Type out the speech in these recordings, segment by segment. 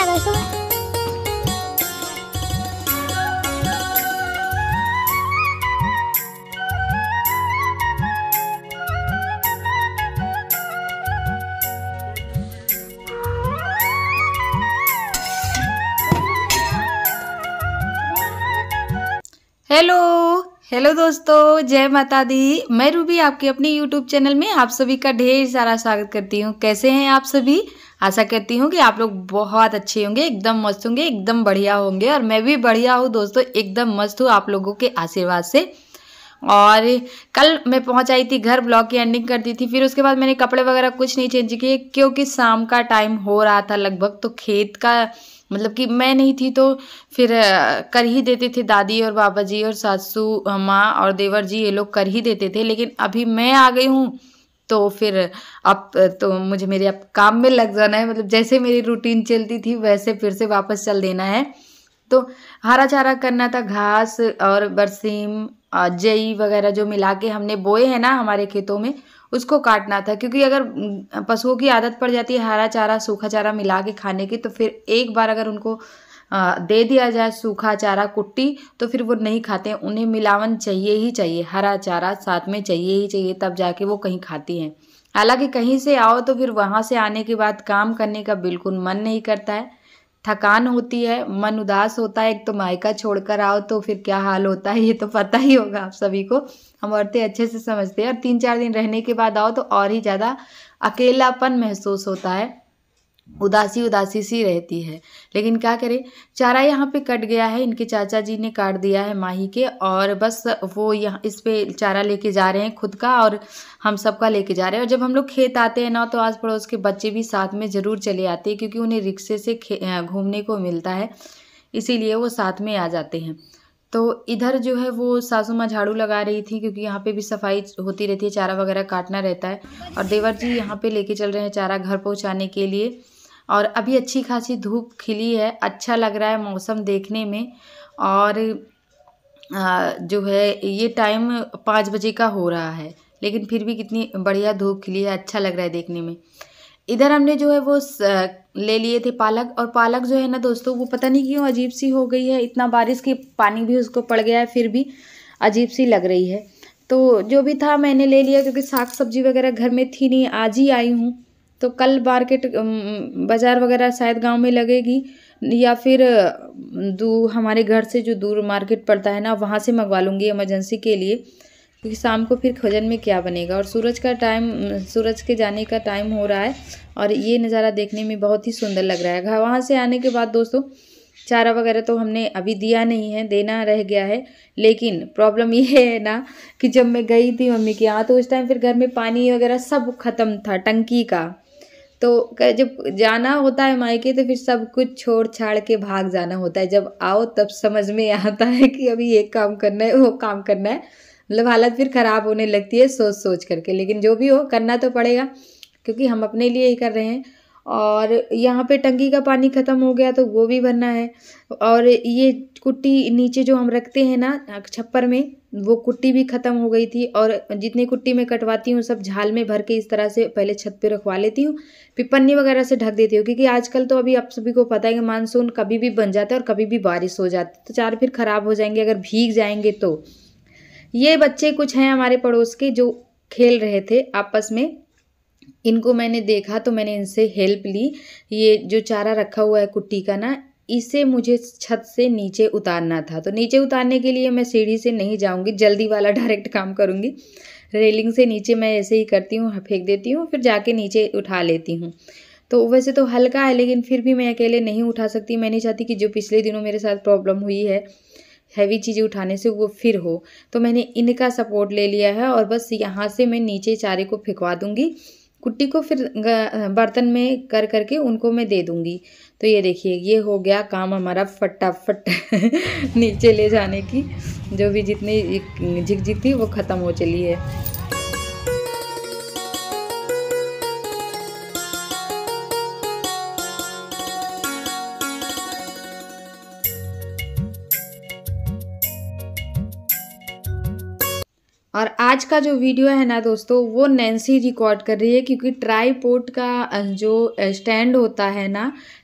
लगा hello hello दोस्तों जय माता दी मैं रूबी आपके अपने यूट्यूब चैनल में आप सभी का ढेर सारा स्वागत करती हूँ कैसे हैं आप सभी आशा करती हूँ कि आप लोग बहुत अच्छे होंगे एकदम मस्त होंगे एकदम बढ़िया होंगे और मैं भी बढ़िया हूँ दोस्तों एकदम मस्त हूँ आप लोगों के आशीर्वाद से और कल मैं पहुँच आई थी घर ब्लॉग की एंडिंग करती थी फिर उसके बाद मैंने कपड़े वगैरह कुछ नहीं चेंज किए क्योंकि शाम का टाइम हो रहा था लगभग तो खेत का मतलब कि मैं नहीं थी तो फिर कर ही देते थे दादी और बाबा जी और सासू माँ और देवर जी ये लोग कर ही देते थे लेकिन अभी मैं आ गई हूँ तो फिर आप तो मुझे मेरे आप काम में लग जाना है मतलब जैसे मेरी रूटीन चलती थी वैसे फिर से वापस चल देना है तो हरा चारा करना था घास और बरसीम जई वगैरह जो मिला के हमने बोए हैं ना हमारे खेतों में उसको काटना था क्योंकि अगर पशुओं की आदत पड़ जाती है हरा चारा सूखा चारा मिला के खाने की तो फिर एक बार अगर उनको दे दिया जाए सूखा चारा कुट्टी तो फिर वो नहीं खाते हैं उन्हें मिलावन चाहिए ही चाहिए हरा चारा साथ में चाहिए ही चाहिए तब जाके वो कहीं खाती हैं हालांकि कहीं से आओ तो फिर वहाँ से आने के बाद काम करने का बिल्कुल मन नहीं करता है थकान होती है मन उदास होता है एक तो मायका छोड़कर आओ तो फिर क्या हाल होता है ये तो पता ही होगा आप सभी को हम औरतें अच्छे से समझते हैं और तीन चार दिन रहने के बाद आओ तो और ही ज़्यादा अकेलापन महसूस होता है उदासी उदासी सी रहती है लेकिन क्या करें चारा यहाँ पे कट गया है इनके चाचा जी ने काट दिया है माही के और बस वो यहाँ इस पर चारा लेके जा रहे हैं खुद का और हम सबका लेके जा रहे हैं और जब हम लोग खेत आते हैं ना तो आस पड़ोस के बच्चे भी साथ में ज़रूर चले आते हैं क्योंकि उन्हें रिक्शे से घूमने को मिलता है इसीलिए वो साथ में आ जाते हैं तो इधर जो है वो सासू माँ झाड़ू लगा रही थी क्योंकि यहाँ पे भी सफाई होती रहती है चारा वगैरह काटना रहता है और देवर जी यहाँ पे लेके चल रहे हैं चारा घर पहुँचाने के लिए और अभी अच्छी खासी धूप खिली है अच्छा लग रहा है मौसम देखने में और जो है ये टाइम पाँच बजे का हो रहा है लेकिन फिर भी कितनी बढ़िया धूप खिली है अच्छा लग रहा है देखने में इधर हमने जो है वो ले लिए थे पालक और पालक जो है ना दोस्तों वो पता नहीं क्यों अजीब सी हो गई है इतना बारिश की पानी भी उसको पड़ गया है फिर भी अजीब सी लग रही है तो जो भी था मैंने ले लिया क्योंकि साग सब्जी वगैरह घर में थी नहीं आज ही आई हूँ तो कल मार्केट बाज़ार वगैरह शायद गांव में लगेगी या फिर दू हमारे घर से जो दूर मार्केट पड़ता है ना वहाँ से मंगवा लूँगी इमरजेंसी के लिए क्योंकि शाम को फिर खजन में क्या बनेगा और सूरज का टाइम सूरज के जाने का टाइम हो रहा है और ये नज़ारा देखने में बहुत ही सुंदर लग रहा है वहाँ से आने के बाद दोस्तों चारा वगैरह तो हमने अभी दिया नहीं है देना रह गया है लेकिन प्रॉब्लम ये है ना कि जब मैं गई थी मम्मी के यहाँ तो उस टाइम फिर घर में पानी वगैरह सब ख़त्म था टंकी का तो जब जाना होता है मायके तो फिर सब कुछ छोड़ छाड़ के भाग जाना होता है जब आओ तब समझ में आता है कि अभी ये काम करना है वो काम करना है मतलब हालत फिर ख़राब होने लगती है सोच सोच करके लेकिन जो भी हो करना तो पड़ेगा क्योंकि हम अपने लिए ही कर रहे हैं और यहाँ पे टंकी का पानी ख़त्म हो गया तो वो भी भरना है और ये कुट्टी नीचे जो हम रखते हैं ना छप्पर में वो कुट्टी भी ख़त्म हो गई थी और जितनी कुट्टी मैं कटवाती हूँ सब झाल में भर के इस तरह से पहले छत पे रखवा लेती हूँ फिर पन्नी वगैरह से ढक देती हूँ क्योंकि आजकल तो अभी आप सभी को पता है कि मानसून कभी भी बन जाता है और कभी भी बारिश हो जाती है तो चार फिर ख़राब हो जाएंगे अगर भीग जाएंगे तो ये बच्चे कुछ हैं हमारे पड़ोस के जो खेल रहे थे आपस में इनको मैंने देखा तो मैंने इनसे हेल्प ली ये जो चारा रखा हुआ है कुट्टी का ना इसे मुझे छत से नीचे उतारना था तो नीचे उतारने के लिए मैं सीढ़ी से नहीं जाऊंगी जल्दी वाला डायरेक्ट काम करूंगी रेलिंग से नीचे मैं ऐसे ही करती हूँ फेंक देती हूँ फिर जाके नीचे उठा लेती हूँ तो वैसे तो हल्का है लेकिन फिर भी मैं अकेले नहीं उठा सकती मैं नहीं चाहती कि जो पिछले दिनों मेरे साथ प्रॉब्लम हुई है हैवी चीज़ें उठाने से वो फिर हो तो मैंने इनका सपोर्ट ले लिया है और बस यहाँ से मैं नीचे चारे को फेंकवा दूँगी कुट्टी को फिर बर्तन में कर करके उनको मैं दे दूँगी तो ये देखिए ये हो गया काम हमारा फटाफट नीचे ले जाने की जो भी जितनी झिकझिक थी वो ख़त्म हो चली है आज का जो वीडियो है ना दोस्तों वो नैन्सी रिकॉर्ड कर रही है क्योंकि ट्राईपोर्ट का जो स्टैंड होता है ना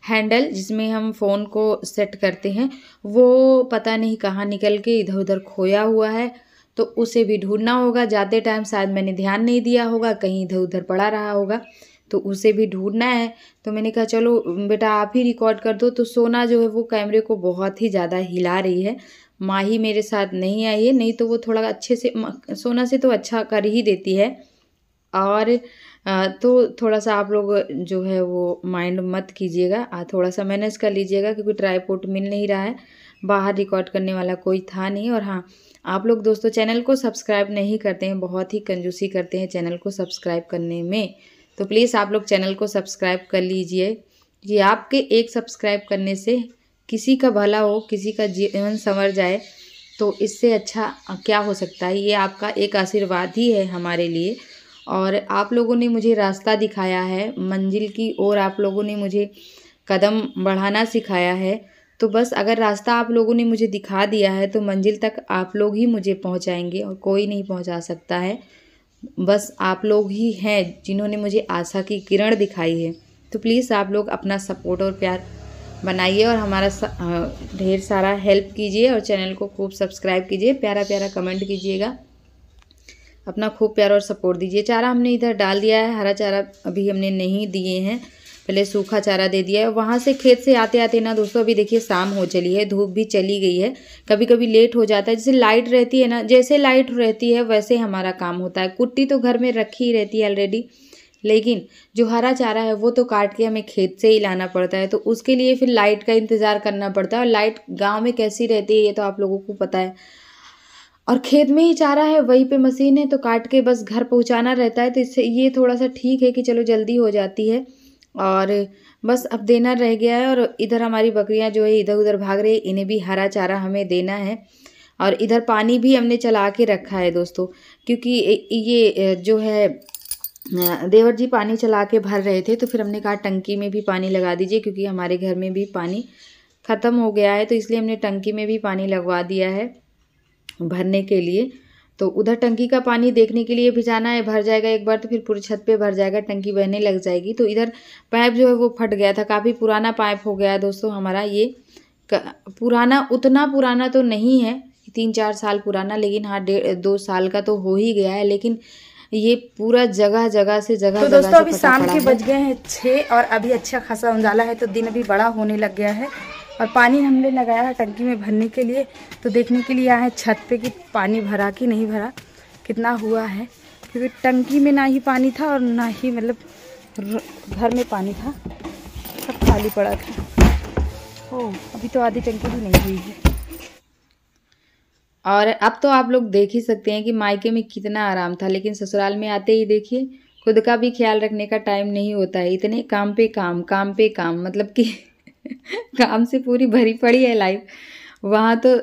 हैंडल जिसमें हम फ़ोन को सेट करते हैं वो पता नहीं कहाँ निकल के इधर उधर खोया हुआ है तो उसे भी ढूंढना होगा जाते टाइम शायद मैंने ध्यान नहीं दिया होगा कहीं इधर उधर पड़ा रहा होगा तो उसे भी ढूंढना है तो मैंने कहा चलो बेटा आप ही रिकॉर्ड कर दो तो सोना जो है वो कैमरे को बहुत ही ज़्यादा हिला रही है माही मेरे साथ नहीं आई है नहीं तो वो थोड़ा अच्छे से सोना से तो अच्छा कर ही देती है और तो थोड़ा सा आप लोग जो है वो माइंड मत कीजिएगा थोड़ा सा मैनेज कर लीजिएगा क्योंकि ट्राईपोर्ट मिल नहीं रहा है बाहर रिकॉर्ड करने वाला कोई था नहीं और हाँ आप लोग दोस्तों चैनल को सब्सक्राइब नहीं करते हैं बहुत ही कंजूसी करते हैं चैनल को सब्सक्राइब करने में तो प्लीज़ आप लोग चैनल को सब्सक्राइब कर लीजिए ये आपके एक सब्सक्राइब करने से किसी का भला हो किसी का जीवन संवर जाए तो इससे अच्छा क्या हो सकता है ये आपका एक आशीर्वाद ही है हमारे लिए और आप लोगों ने मुझे रास्ता दिखाया है मंजिल की ओर आप लोगों ने मुझे कदम बढ़ाना सिखाया है तो बस अगर रास्ता आप लोगों ने मुझे दिखा दिया है तो मंजिल तक आप लोग ही मुझे पहुंचाएंगे और कोई नहीं पहुंचा सकता है बस आप लोग ही हैं जिन्होंने मुझे आशा की किरण दिखाई है तो प्लीज़ आप लोग अपना सपोर्ट और प्यार बनाइए और हमारा ढेर सा, सारा हेल्प कीजिए और चैनल को खूब सब्सक्राइब कीजिए प्यारा प्यारा कमेंट कीजिएगा अपना खूब प्यार और सपोर्ट दीजिए चारा हमने इधर डाल दिया है हरा चारा अभी हमने नहीं दिए हैं पहले सूखा चारा दे दिया है वहाँ से खेत से आते आते ना दोस्तों अभी देखिए शाम हो चली है धूप भी चली गई है कभी कभी लेट हो जाता है जैसे लाइट रहती है ना जैसे लाइट रहती है वैसे हमारा काम होता है कुट्टी तो घर में रखी ही रहती है ऑलरेडी लेकिन जो हरा चारा है वो तो काट के हमें खेत से ही लाना पड़ता है तो उसके लिए फिर लाइट का इंतज़ार करना पड़ता है और लाइट गांव में कैसी रहती है ये तो आप लोगों को पता है और खेत में ही चारा है वहीं पे मशीन है तो काट के बस घर पहुंचाना रहता है तो इससे ये थोड़ा सा ठीक है कि चलो जल्दी हो जाती है और बस अब देना रह गया है और इधर हमारी बकरियाँ जो है इधर उधर भाग रही है इन्हें भी हरा चारा हमें देना है और इधर पानी भी हमने चला के रखा है दोस्तों क्योंकि ये जो है देवर जी पानी चला के भर रहे थे तो फिर हमने कहा टंकी में भी पानी लगा दीजिए क्योंकि हमारे घर में भी पानी ख़त्म हो गया है तो इसलिए हमने टंकी में भी पानी लगवा दिया है भरने के लिए तो उधर टंकी का पानी देखने के लिए भिजाना है भर जाएगा एक बार तो फिर पूरी छत पे भर जाएगा टंकी बहने लग जाएगी तो इधर पाइप जो है वो फट गया था काफ़ी पुराना पाइप हो गया है दोस्तों हमारा ये पुराना उतना पुराना तो नहीं है तीन चार साल पुराना लेकिन हाँ डेढ़ दो साल का तो हो ही गया है लेकिन ये पूरा जगह जगह से जगह तो दोस्तों अभी शाम के बज गए हैं छः और अभी अच्छा खासा उजाला है तो दिन अभी बड़ा होने लग गया है और पानी हमने लगाया है टंकी में भरने के लिए तो देखने के लिए आए हैं छत पे कि पानी भरा कि नहीं भरा कितना हुआ है क्योंकि टंकी में ना ही पानी था और ना ही मतलब घर में पानी था सब खाली पड़ा था ओ अभी तो आधी टंकी भी नहीं हुई है और अब तो आप लोग देख ही सकते हैं कि मायके में कितना आराम था लेकिन ससुराल में आते ही देखिए खुद का भी ख्याल रखने का टाइम नहीं होता है इतने काम पे काम काम पे काम मतलब कि काम से पूरी भरी पड़ी है लाइफ वहाँ तो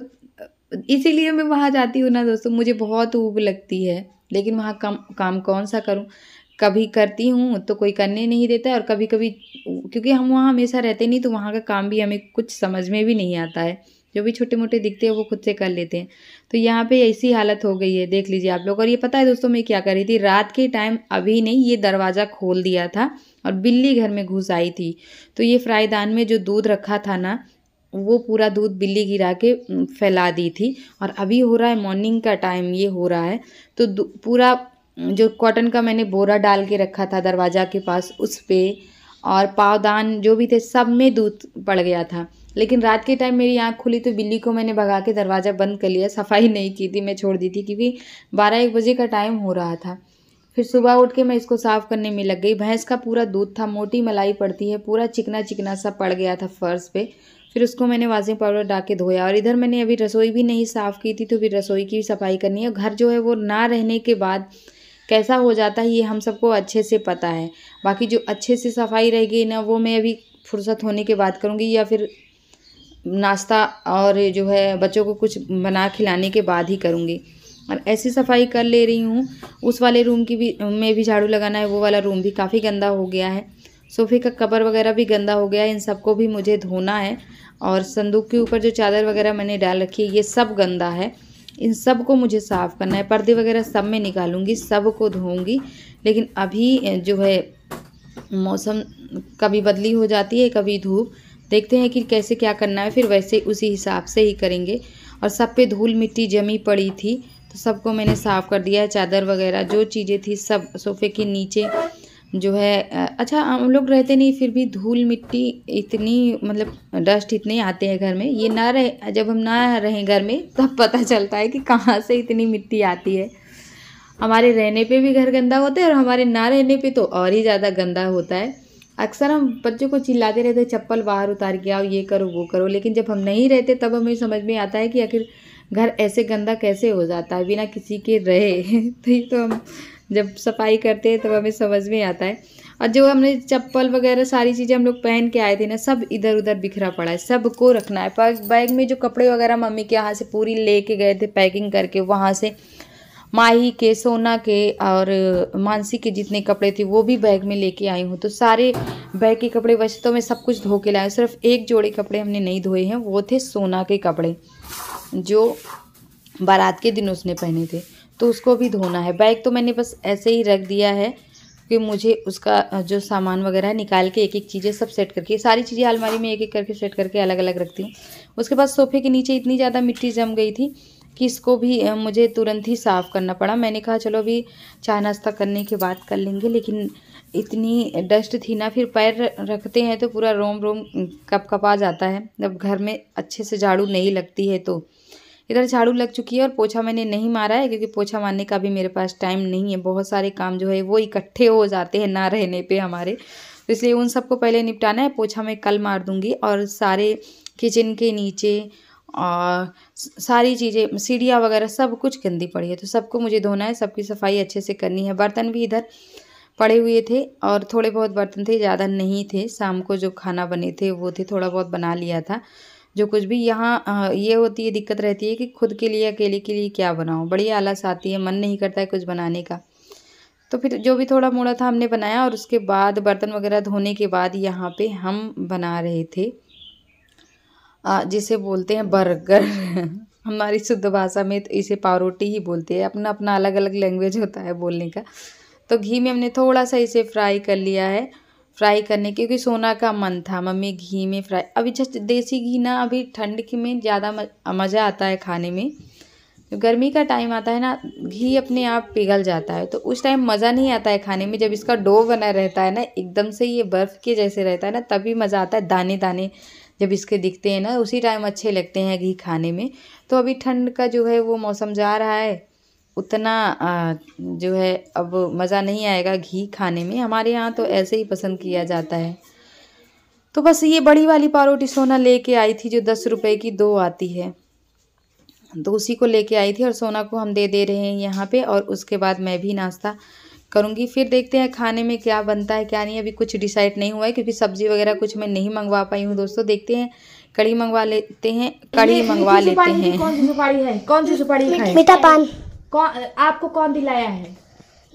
इसीलिए मैं वहाँ जाती हूँ ना दोस्तों मुझे बहुत ऊब लगती है लेकिन वहाँ काम काम कौन सा करूँ कभी करती हूँ तो कोई करने नहीं देता और कभी कभी क्योंकि हम वहाँ हमेशा रहते नहीं तो वहाँ का काम भी हमें कुछ समझ में भी नहीं आता है जो भी छोटे मोटे दिखते हैं वो खुद से कर लेते हैं तो यहाँ पे ऐसी हालत हो गई है देख लीजिए आप लोग और ये पता है दोस्तों मैं क्या कर रही थी रात के टाइम अभी नहीं ये दरवाज़ा खोल दिया था और बिल्ली घर में घुस आई थी तो ये फ्राईदान में जो दूध रखा था ना वो पूरा दूध बिल्ली गिरा के फैला दी थी और अभी हो रहा है मॉर्निंग का टाइम ये हो रहा है तो पूरा जो कॉटन का मैंने बोरा डाल के रखा था दरवाज़ा के पास उस पर और पावदान जो भी थे सब में दूध पड़ गया था लेकिन रात के टाइम मेरी आँख खुली तो बिल्ली को मैंने भगा के दरवाज़ा बंद कर लिया सफाई नहीं की थी मैं छोड़ दी थी क्योंकि बारह एक बजे का टाइम हो रहा था फिर सुबह उठ के मैं इसको साफ़ करने में लग गई भैंस का पूरा दूध था मोटी मलाई पड़ती है पूरा चिकना चिकना सा पड़ गया था फर्श पे फिर उसको मैंने वाशिंग पाउडर डाल के धोया और इधर मैंने अभी रसोई भी नहीं साफ़ की थी तो फिर रसोई की सफाई करनी है घर जो है वो ना रहने के बाद कैसा हो जाता है ये हम सबको अच्छे से पता है बाकी जो अच्छे से सफाई रहेगी ना वो मैं अभी फुर्सत होने के बाद करूँगी या फिर नाश्ता और जो है बच्चों को कुछ बना खिलाने के बाद ही करूँगी और ऐसी सफाई कर ले रही हूँ उस वाले रूम की भी में भी झाड़ू लगाना है वो वाला रूम भी काफ़ी गंदा हो गया है सोफे का कवर वगैरह भी गंदा हो गया है इन सबको भी मुझे धोना है और संदूक के ऊपर जो चादर वगैरह मैंने डाल रखी है ये सब गंदा है इन सब को मुझे साफ़ करना है पर्दे वगैरह सब मैं निकालूंगी सब को धोऊंगी लेकिन अभी जो है मौसम कभी बदली हो जाती है कभी धूप देखते हैं कि कैसे क्या करना है फिर वैसे उसी हिसाब से ही करेंगे और सब पे धूल मिट्टी जमी पड़ी थी तो सबको मैंने साफ़ कर दिया है चादर वगैरह जो चीज़ें थी सब सोफे के नीचे जो है अच्छा हम लोग रहते नहीं फिर भी धूल मिट्टी इतनी मतलब डस्ट इतने आते हैं घर में ये ना रहे जब हम ना रहें घर में तब पता चलता है कि कहाँ से इतनी मिट्टी आती है हमारे रहने पे भी घर गंदा होता है और हमारे ना रहने पे तो और ही ज़्यादा गंदा होता है अक्सर हम बच्चों को चिल्लाते रहते चप्पल बाहर उतार के आओ ये करो वो करो लेकिन जब हम नहीं रहते तब हमें समझ में आता है कि आखिर घर ऐसे गंदा कैसे हो जाता है बिना किसी के रहे तो ये तो हम जब सफाई करते हैं तब तो हमें समझ में आता है और जो हमने चप्पल वगैरह सारी चीज़ें हम लोग पहन के आए थे ना सब इधर उधर बिखरा पड़ा है सबको रखना है पर बैग में जो कपड़े वगैरह मम्मी के यहाँ से पूरी ले के गए थे पैकिंग करके वहाँ से माही के सोना के और मानसी के जितने कपड़े थे वो भी बैग में लेके आई हूँ तो सारे बैग के कपड़े वैसे तो मैं सब कुछ धो के लाया सिर्फ एक जोड़े कपड़े हमने नहीं धोए हैं वो थे सोना के कपड़े जो बारात के दिन उसने पहने थे तो उसको भी धोना है बैग तो मैंने बस ऐसे ही रख दिया है कि मुझे उसका जो सामान वगैरह है निकाल के एक एक चीज़ें सब सेट करके सारी चीज़ें अलमारी में एक एक करके सेट करके अलग अलग रखती हूँ उसके बाद सोफे के नीचे इतनी ज़्यादा मिट्टी जम गई थी कि इसको भी मुझे तुरंत ही साफ़ करना पड़ा मैंने कहा चलो अभी चाय नाश्ता करने के बाद कर लेंगे लेकिन इतनी डस्ट थी ना फिर पैर रखते हैं तो पूरा रोम रोम कपकपा जाता है जब घर में अच्छे से झाड़ू नहीं लगती है तो इधर झाड़ू लग चुकी है और पोछा मैंने नहीं मारा है क्योंकि पोछा मारने का भी मेरे पास टाइम नहीं है बहुत सारे काम जो है वो इकट्ठे हो जाते हैं ना रहने पर हमारे तो इसलिए उन सबको पहले निपटाना है पोछा मैं कल मार दूँगी और सारे किचन के नीचे और सारी चीज़ें सीढ़ियाँ वगैरह सब कुछ गंदी पड़ी है तो सबको मुझे धोना है सबकी सफाई अच्छे से करनी है बर्तन भी इधर पड़े हुए थे और थोड़े बहुत बर्तन थे ज़्यादा नहीं थे शाम को जो खाना बने थे वो थे थोड़ा बहुत बना लिया था जो कुछ भी यहाँ ये होती है दिक्कत रहती है कि खुद के लिए अकेले के लिए क्या बनाऊँ बड़ी आलस आती है मन नहीं करता है कुछ बनाने का तो फिर जो भी थोड़ा मोड़ा था हमने बनाया और उसके बाद बर्तन वगैरह धोने के बाद यहाँ पे हम बना रहे थे जिसे बोलते हैं बर्गर हमारी शुद्ध भाषा में तो इसे पावरोटी ही बोलते हैं अपना अपना अलग अलग लैंग्वेज होता है बोलने का तो घी में हमने थोड़ा सा इसे फ्राई कर लिया है फ्राई करने क्योंकि सोना का मन था मम्मी घी में फ्राई अभी जस्ट देसी घी ना अभी ठंड के में ज़्यादा मज़ा आता है खाने में गर्मी का टाइम आता है ना घी अपने आप पिघल जाता है तो उस टाइम मज़ा नहीं आता है खाने में जब इसका डो बना रहता है ना एकदम से ये बर्फ़ के जैसे रहता है ना तभी मज़ा आता है दाने दाने जब इसके दिखते हैं ना उसी टाइम अच्छे लगते हैं घी खाने में तो अभी ठंड का जो है वो मौसम जा रहा है उतना जो है अब मज़ा नहीं आएगा घी खाने में हमारे यहाँ तो ऐसे ही पसंद किया जाता है तो बस ये बड़ी वाली पारोटी सोना लेके आई थी जो दस रुपए की दो आती है तो उसी को लेके आई थी और सोना को हम दे दे रहे हैं यहाँ पे और उसके बाद मैं भी नाश्ता करूँगी फिर देखते हैं खाने में क्या बनता है क्या नहीं अभी कुछ डिसाइड नहीं हुआ है क्योंकि सब्ज़ी वगैरह कुछ मैं नहीं मंगवा पाई हूँ दोस्तों देखते हैं कड़ी मंगवा लेते हैं कड़ी मंगवा लेते हैं कौन सी सुपारी है कौन सी सुपारी मीठा पान कौन आपको कौन दिलाया है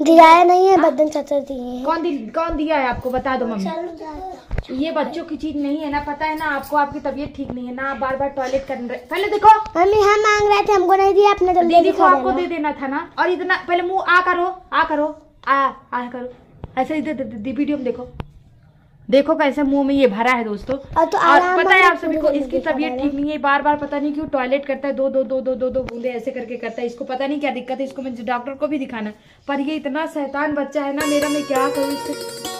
दिलाया नहीं है हाँ? बदन चाचा दिए कौन दि, कौन दिया है आपको बता दो मम्मी ये बच्चों की चीज नहीं है ना पता है ना आपको आपकी तबीयत ठीक नहीं है ना आप बार बार टॉयलेट कर रहे पहले देखो मम्मी हम मांग रहे थे हमको नहीं दिया आपने जल्दी दीदी को आपको दे देना था ना और इतना पहले मुंह आ करो आ करो आ आ करो ऐसे इधर वीडियो में देखो देखो कैसे मुंह में ये भरा है दोस्तों और, तो और पता है आप सभी को इसकी तबीयत ठीक नहीं है बार बार पता नहीं क्यों टॉयलेट करता है दो दो दो दो दो दो बूंदे ऐसे करके करता है इसको पता नहीं क्या दिक्कत है इसको मुझे डॉक्टर को भी दिखाना पर ये इतना शैतान बच्चा है ना मेरा मैं क्या करूँ इससे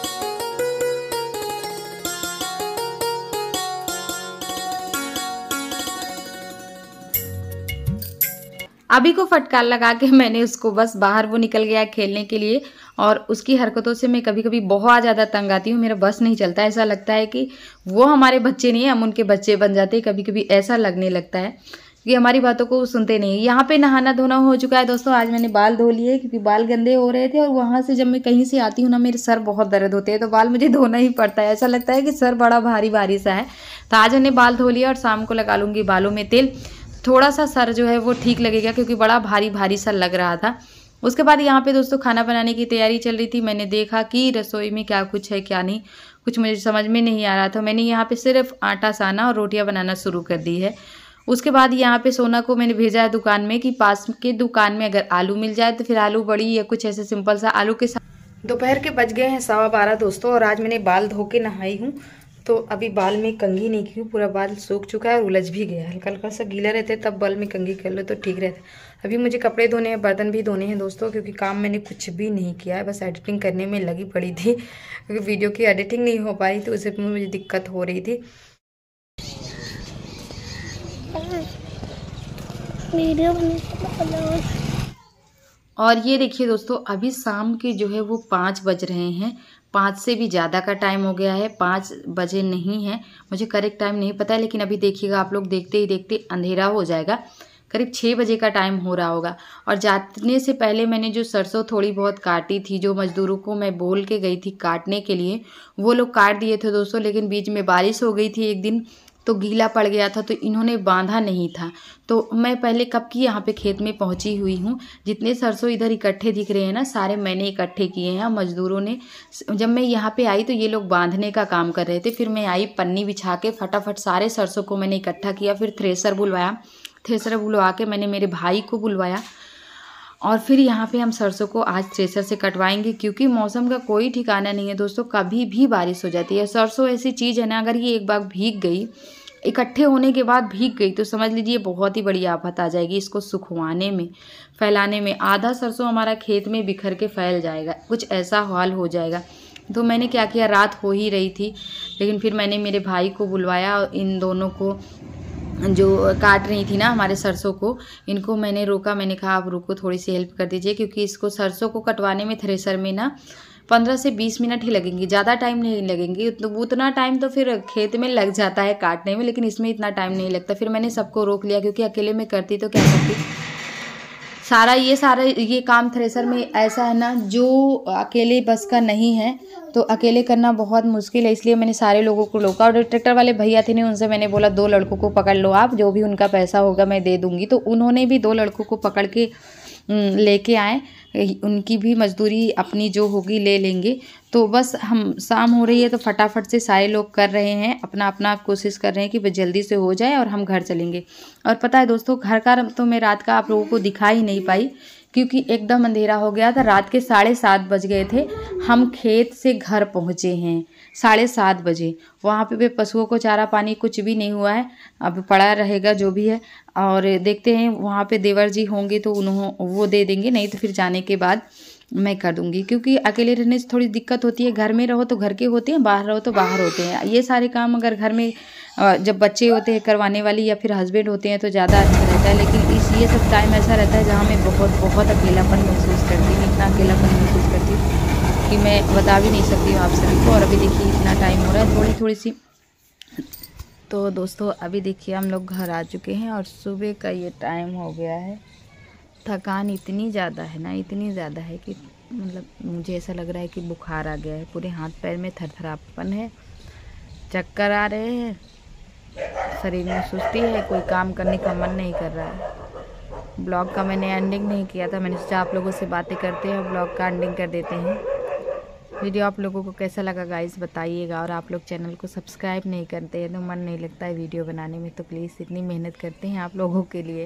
अभी को फटकार लगा के मैंने उसको बस बाहर वो निकल गया खेलने के लिए और उसकी हरकतों से मैं कभी कभी बहुत ज़्यादा तंग आती हूँ मेरा बस नहीं चलता ऐसा लगता है कि वो हमारे बच्चे नहीं है हम उनके बच्चे बन जाते हैं कभी कभी ऐसा लगने लगता है कि हमारी बातों को सुनते नहीं यहाँ पे नहाना धोना हो चुका है दोस्तों आज मैंने बाल धो लिए क्योंकि बाल गंदे हो रहे थे और वहाँ से जब मैं कहीं से आती हूँ ना मेरे सर बहुत दर्द होते हैं तो बाल मुझे धोना ही पड़ता है ऐसा लगता है कि सर बड़ा भारी भारी सा है तो आज मैंने बाल धो लिया और शाम को लगा लूँगी बालों में तेल थोड़ा सा सर जो है वो ठीक लगेगा क्योंकि बड़ा भारी भारी सा लग रहा था उसके बाद यहाँ पे दोस्तों खाना बनाने की तैयारी चल रही थी मैंने देखा कि रसोई में क्या कुछ है क्या नहीं कुछ मुझे समझ में नहीं आ रहा था मैंने यहाँ पे सिर्फ आटा साना और रोटियाँ बनाना शुरू कर दी है उसके बाद यहाँ पे सोना को मैंने भेजा है दुकान में कि पास के दुकान में अगर आलू मिल जाए तो फिर आलू बड़ी या कुछ ऐसे सिंपल सा आलू के साथ दोपहर के बज गए हैं सवा बारह दोस्तों और आज मैंने बाल धो के नहाई हूँ तो अभी बाल में कंघी नहीं की पूरा बाल सूख चुका है और उलझ भी गया हल्का हल्का सा गीला रहता है तब बाल में कंघी कर लो तो ठीक रहता है अभी मुझे कपड़े धोने हैं बर्तन भी धोने हैं दोस्तों क्योंकि काम मैंने कुछ भी नहीं किया है बस एडिटिंग करने में लगी पड़ी थी क्योंकि वीडियो की एडिटिंग नहीं हो पाई तो उसे मुझे दिक्कत हो रही थी और ये देखिए दोस्तों अभी शाम के जो है वो पाँच बज रहे हैं पाँच से भी ज़्यादा का टाइम हो गया है पाँच बजे नहीं है मुझे करेक्ट टाइम नहीं पता है लेकिन अभी देखिएगा आप लोग देखते ही देखते अंधेरा हो जाएगा करीब छः बजे का टाइम हो रहा होगा और जाने से पहले मैंने जो सरसों थोड़ी बहुत काटी थी जो मज़दूरों को मैं बोल के गई थी काटने के लिए वो लोग काट दिए थे दोस्तों लेकिन बीच में बारिश हो गई थी एक दिन तो गीला पड़ गया था तो इन्होंने बांधा नहीं था तो मैं पहले कब की यहाँ पे खेत में पहुँची हुई हूँ जितने सरसों इधर इकट्ठे दिख रहे हैं ना सारे मैंने इकट्ठे किए हैं मज़दूरों ने जब मैं यहाँ पे आई तो ये लोग बांधने का काम कर रहे थे फिर मैं आई पन्नी बिछा के फटाफट सारे सरसों को मैंने इकट्ठा किया फिर थ्रेसर बुलवाया थ्रेसर बुलवा के मैंने मेरे भाई को बुलवाया और फिर यहाँ पे हम सरसों को आज थ्रेसर से कटवाएंगे क्योंकि मौसम का कोई ठिकाना नहीं है दोस्तों कभी भी बारिश हो जाती है सरसों ऐसी चीज़ है ना अगर ये एक बार भीग गई इकट्ठे होने के बाद भीग गई तो समझ लीजिए बहुत ही बड़ी आफत आ जाएगी इसको सुखवाने में फैलाने में आधा सरसों हमारा खेत में बिखर के फैल जाएगा कुछ ऐसा हाल हो जाएगा तो मैंने क्या किया रात हो ही रही थी लेकिन फिर मैंने मेरे भाई को बुलवाया और इन दोनों को जो काट रही थी ना हमारे सरसों को इनको मैंने रोका मैंने कहा आप रुको थोड़ी सी हेल्प कर दीजिए क्योंकि इसको सरसों को कटवाने में थ्रेसर में ना पंद्रह से बीस मिनट ही लगेंगे ज़्यादा टाइम नहीं लगेंगे तो उतना टाइम तो फिर खेत में लग जाता है काटने में लेकिन इसमें इतना टाइम नहीं लगता फिर मैंने सबको रोक लिया क्योंकि अकेले में करती तो क्या करती सारा ये सारा ये काम थ्रेसर में ऐसा है ना जो अकेले बस का नहीं है तो अकेले करना बहुत मुश्किल है इसलिए मैंने सारे लोगों को रोका और ट्रैक्टर वाले भैया थे नहीं उनसे मैंने बोला दो लड़कों को पकड़ लो आप जो भी उनका पैसा होगा मैं दे दूँगी तो उन्होंने भी दो लड़कों को पकड़ के लेके आए उनकी भी मज़दूरी अपनी जो होगी ले लेंगे तो बस हम शाम हो रही है तो फटाफट से सारे लोग कर रहे हैं अपना अपना कोशिश कर रहे हैं कि भाई जल्दी से हो जाए और हम घर चलेंगे और पता है दोस्तों घर का तो मैं रात का आप लोगों को दिखा ही नहीं पाई क्योंकि एकदम अंधेरा हो गया था रात के साढ़े सात बज गए थे हम खेत से घर पहुँचे हैं साढ़े सात बजे वहाँ पे भी पशुओं को चारा पानी कुछ भी नहीं हुआ है अब पड़ा रहेगा जो भी है और देखते हैं वहाँ पे देवर जी होंगे तो उन्हों वो दे देंगे नहीं तो फिर जाने के बाद मैं कर दूंगी क्योंकि अकेले रहने से थोड़ी दिक्कत होती है घर में रहो तो घर के होते हैं बाहर रहो तो बाहर होते हैं ये सारे काम अगर घर में जब बच्चे होते हैं करवाने वाली या फिर हस्बैंड होते हैं तो ज़्यादा अच्छा रहता है लेकिन इस ये सब टाइम ऐसा रहता है जहाँ मैं बहुत बहुत अकेलापन महसूस करती हूँ इतना अकेलापन महसूस करती हूँ कि मैं बता भी नहीं सकती हूँ आप सभी को और अभी देखिए इतना टाइम हो रहा है थोड़ी थोड़ी सी तो दोस्तों अभी देखिए हम लोग घर आ चुके हैं और सुबह का ये टाइम हो गया है थकान इतनी ज़्यादा है ना इतनी ज़्यादा है कि मतलब मुझे ऐसा लग रहा है कि बुखार आ गया है पूरे हाथ पैर में थरथरापन है चक्कर आ रहे हैं शरीर में सुस्ती है कोई काम करने का मन नहीं कर रहा है ब्लॉग का मैंने एंडिंग नहीं किया था मैंने सोचा आप लोगों से बातें करते हैं ब्लॉग का एंडिंग कर देते हैं वीडियो आप लोगों को कैसा लगा गाइस बताइएगा और आप लोग चैनल को सब्सक्राइब नहीं करते हैं तो मन नहीं लगता है वीडियो बनाने में तो प्लीज़ इतनी मेहनत करते हैं आप लोगों के लिए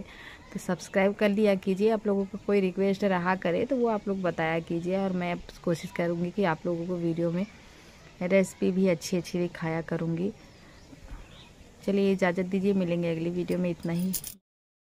तो सब्सक्राइब कर लिया कीजिए आप लोगों को कोई रिक्वेस्ट रहा करे तो वो आप लोग बताया कीजिए और मैं कोशिश करूँगी कि आप लोगों को वीडियो में रेसिपी भी अच्छी अच्छी दिखाया करूँगी चलिए इजाज़त दीजिए मिलेंगे अगली वीडियो में इतना ही